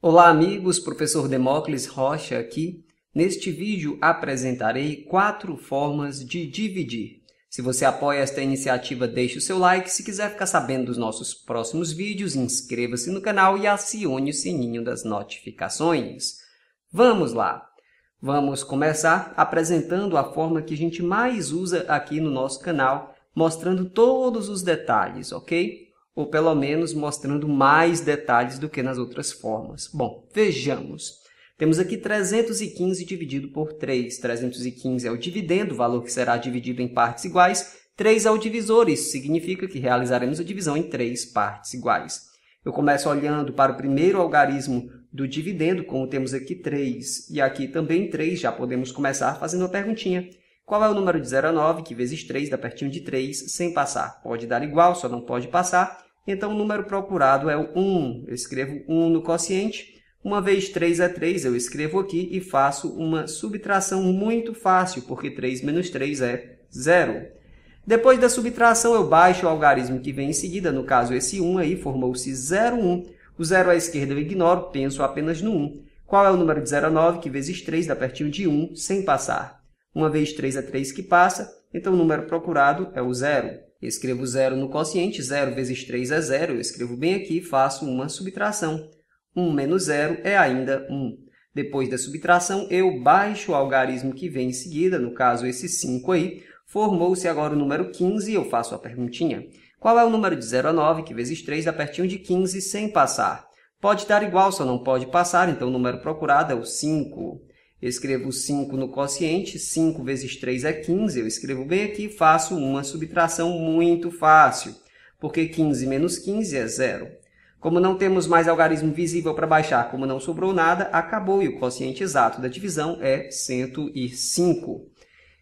Olá amigos, professor Demócles Rocha aqui. Neste vídeo apresentarei quatro formas de dividir. Se você apoia esta iniciativa, deixe o seu like. Se quiser ficar sabendo dos nossos próximos vídeos, inscreva-se no canal e acione o sininho das notificações. Vamos lá! Vamos começar apresentando a forma que a gente mais usa aqui no nosso canal, mostrando todos os detalhes, ok? ou pelo menos mostrando mais detalhes do que nas outras formas. Bom, vejamos. Temos aqui 315 dividido por 3. 315 é o dividendo, o valor que será dividido em partes iguais. 3 é o divisor, isso significa que realizaremos a divisão em três partes iguais. Eu começo olhando para o primeiro algarismo do dividendo, como temos aqui 3 e aqui também 3, já podemos começar fazendo uma perguntinha. Qual é o número de 0 a 9, que vezes 3 dá pertinho de 3, sem passar? Pode dar igual, só não pode passar. Então, o número procurado é o 1. Eu escrevo 1 no quociente. Uma vez 3 é 3, eu escrevo aqui e faço uma subtração muito fácil, porque 3 menos 3 é 0. Depois da subtração, eu baixo o algarismo que vem em seguida, no caso esse 1 aí, formou-se 0, 1. O 0 à esquerda eu ignoro, penso apenas no 1. Qual é o número de 0 a 9, que vezes 3 dá pertinho de 1, sem passar? Uma vez 3 é 3 que passa, então o número procurado é o 0 escrevo zero no quociente, zero vezes 3 é zero, eu escrevo bem aqui, e faço uma subtração. 1 menos zero é ainda 1. Depois da subtração, eu baixo o algarismo que vem em seguida, no caso esse 5 aí, formou-se agora o número 15 e eu faço a perguntinha. Qual é o número de 0 a 9, que vezes 3 dá pertinho de 15 sem passar? Pode dar igual, só não pode passar, então o número procurado é o 5 escrevo 5 no quociente, 5 vezes 3 é 15, eu escrevo bem aqui, faço uma subtração muito fácil, porque 15 menos 15 é zero. Como não temos mais algarismo visível para baixar, como não sobrou nada, acabou e o quociente exato da divisão é 105.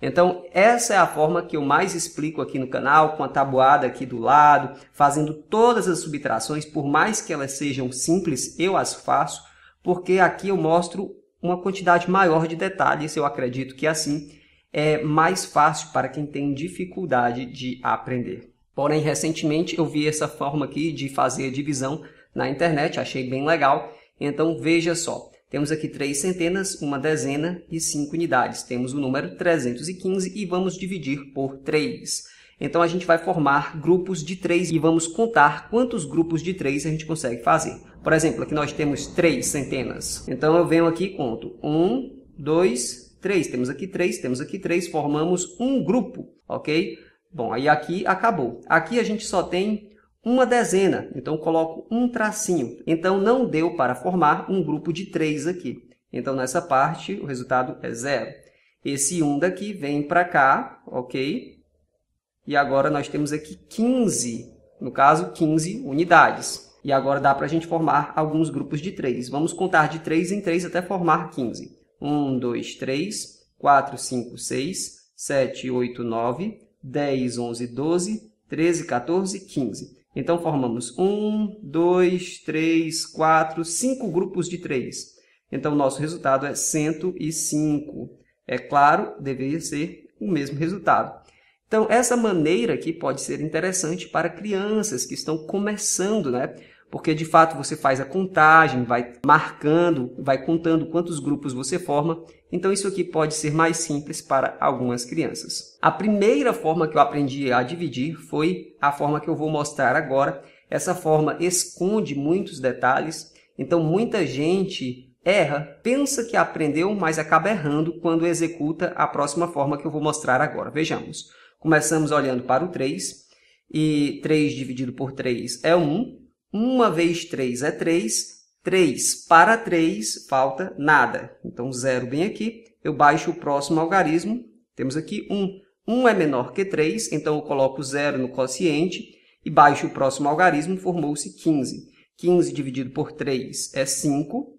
Então, essa é a forma que eu mais explico aqui no canal, com a tabuada aqui do lado, fazendo todas as subtrações, por mais que elas sejam simples, eu as faço, porque aqui eu mostro uma quantidade maior de detalhes. Eu acredito que assim é mais fácil para quem tem dificuldade de aprender. Porém, recentemente eu vi essa forma aqui de fazer divisão na internet, achei bem legal. Então veja só, temos aqui três centenas, uma dezena e cinco unidades. Temos o número 315 e vamos dividir por 3. Então a gente vai formar grupos de 3 e vamos contar quantos grupos de 3 a gente consegue fazer. Por exemplo, aqui nós temos três centenas. Então eu venho aqui e conto. Um, dois, três. Temos aqui três, temos aqui três. Formamos um grupo, ok? Bom, aí aqui acabou. Aqui a gente só tem uma dezena. Então eu coloco um tracinho. Então não deu para formar um grupo de três aqui. Então nessa parte o resultado é zero. Esse 1 um daqui vem para cá, ok? E agora nós temos aqui 15, no caso 15 unidades. E agora dá para a gente formar alguns grupos de 3. Vamos contar de 3 em 3 até formar 15. 1, 2, 3, 4, 5, 6, 7, 8, 9, 10, 11, 12, 13, 14, 15. Então, formamos 1, 2, 3, 4, 5 grupos de 3. Então, o nosso resultado é 105. É claro, deveria ser o mesmo resultado. Então, essa maneira aqui pode ser interessante para crianças que estão começando, né? Porque de fato você faz a contagem, vai marcando, vai contando quantos grupos você forma. Então, isso aqui pode ser mais simples para algumas crianças. A primeira forma que eu aprendi a dividir foi a forma que eu vou mostrar agora. Essa forma esconde muitos detalhes, então muita gente erra, pensa que aprendeu, mas acaba errando quando executa a próxima forma que eu vou mostrar agora. Vejamos. Começamos olhando para o 3, e 3 dividido por 3 é 1. 1 vez 3 é 3. 3 para 3 falta nada. Então, zero bem aqui. Eu baixo o próximo algarismo. Temos aqui 1. 1 é menor que 3, então eu coloco zero no quociente e baixo o próximo algarismo, formou-se 15. 15 dividido por 3 é 5.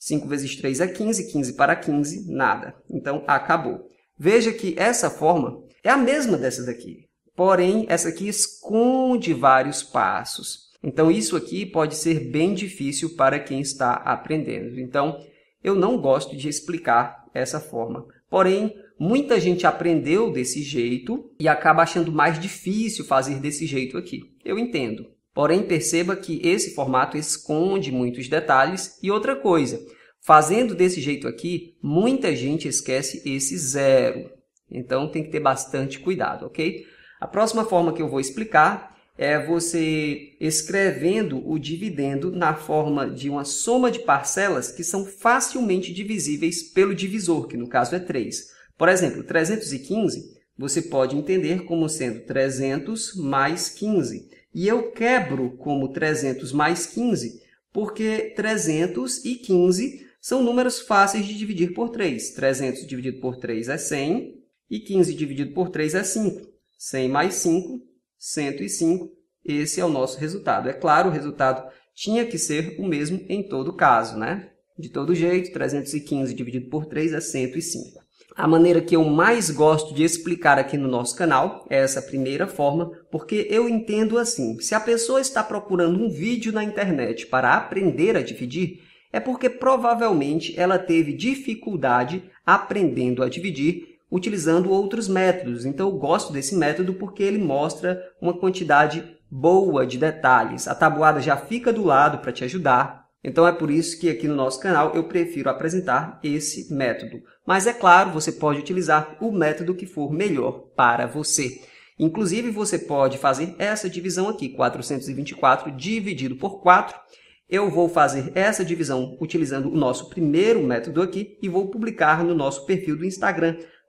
5 vezes 3 é 15, 15 para 15, nada. Então, acabou. Veja que essa forma é a mesma dessa daqui. Porém, essa aqui esconde vários passos. Então, isso aqui pode ser bem difícil para quem está aprendendo. Então, eu não gosto de explicar essa forma. Porém, muita gente aprendeu desse jeito e acaba achando mais difícil fazer desse jeito aqui. Eu entendo. Porém, perceba que esse formato esconde muitos detalhes. E outra coisa, fazendo desse jeito aqui, muita gente esquece esse zero. Então tem que ter bastante cuidado, ok? A próxima forma que eu vou explicar é você escrevendo o dividendo na forma de uma soma de parcelas que são facilmente divisíveis pelo divisor, que no caso é 3. Por exemplo, 315 você pode entender como sendo 300 mais 15. E eu quebro como 300 mais 15 porque 315 são números fáceis de dividir por 3. 300 dividido por 3 é 100, e 15 dividido por 3 é 5. 100 mais 5, 105. Esse é o nosso resultado. É claro, o resultado tinha que ser o mesmo em todo caso, né? De todo jeito, 315 dividido por 3 é 105. A maneira que eu mais gosto de explicar aqui no nosso canal é essa primeira forma, porque eu entendo assim, se a pessoa está procurando um vídeo na internet para aprender a dividir, é porque provavelmente ela teve dificuldade aprendendo a dividir utilizando outros métodos. Então eu gosto desse método porque ele mostra uma quantidade boa de detalhes. A tabuada já fica do lado para te ajudar. Então é por isso que aqui no nosso canal eu prefiro apresentar esse método. Mas é claro, você pode utilizar o método que for melhor para você. Inclusive, você pode fazer essa divisão aqui, 424 dividido por 4. Eu vou fazer essa divisão utilizando o nosso primeiro método aqui e vou publicar no nosso perfil do Instagram.